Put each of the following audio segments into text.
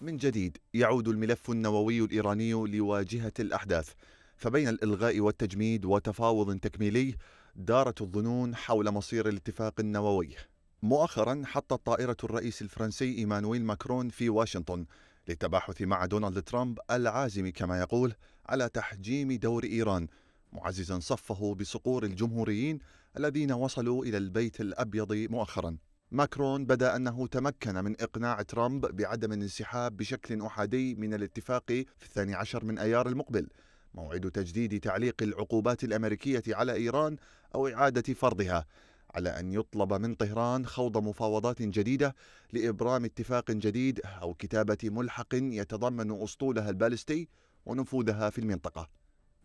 من جديد يعود الملف النووي الإيراني لواجهة الأحداث فبين الإلغاء والتجميد وتفاوض تكميلي دارت الظنون حول مصير الاتفاق النووي مؤخرا حطت طائرة الرئيس الفرنسي إيمانويل ماكرون في واشنطن للتباحث مع دونالد ترامب العازم كما يقول على تحجيم دور إيران معززا صفه بصقور الجمهوريين الذين وصلوا إلى البيت الأبيض مؤخرا ماكرون بدا انه تمكن من اقناع ترامب بعدم الانسحاب بشكل احادي من الاتفاق في الثاني عشر من ايار المقبل موعد تجديد تعليق العقوبات الامريكيه على ايران او اعاده فرضها على ان يطلب من طهران خوض مفاوضات جديده لابرام اتفاق جديد او كتابه ملحق يتضمن اسطولها البالستي ونفوذها في المنطقه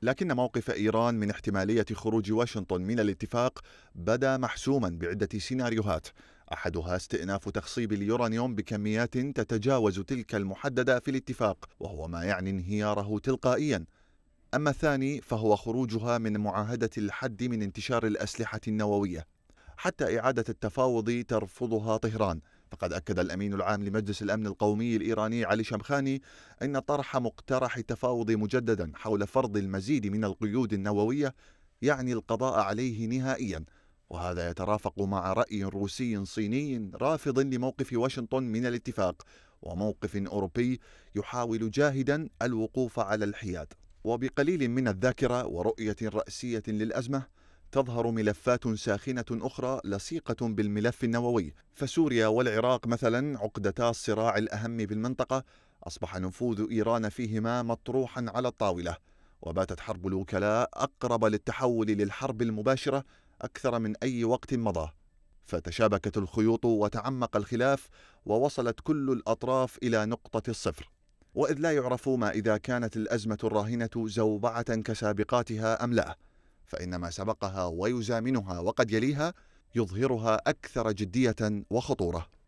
لكن موقف ايران من احتماليه خروج واشنطن من الاتفاق بدا محسوما بعده سيناريوهات أحدها استئناف تخصيب اليورانيوم بكميات تتجاوز تلك المحددة في الاتفاق وهو ما يعني انهياره تلقائيا أما الثاني فهو خروجها من معاهدة الحد من انتشار الأسلحة النووية حتى إعادة التفاوض ترفضها طهران فقد أكد الأمين العام لمجلس الأمن القومي الإيراني علي شمخاني أن طرح مقترح التفاوض مجددا حول فرض المزيد من القيود النووية يعني القضاء عليه نهائيا وهذا يترافق مع رأي روسي صيني رافض لموقف واشنطن من الاتفاق وموقف أوروبي يحاول جاهدا الوقوف على الحياد وبقليل من الذاكرة ورؤية رأسية للأزمة تظهر ملفات ساخنة أخرى لصيقة بالملف النووي فسوريا والعراق مثلا عقدتا الصراع الأهم بالمنطقة أصبح نفوذ إيران فيهما مطروحا على الطاولة وباتت حرب الوكلاء أقرب للتحول للحرب المباشرة أكثر من أي وقت مضى فتشابكت الخيوط وتعمق الخلاف ووصلت كل الأطراف إلى نقطة الصفر وإذ لا يعرف ما إذا كانت الأزمة الراهنة زوبعة كسابقاتها أم لا فإن ما سبقها ويزامنها وقد يليها يظهرها أكثر جدية وخطورة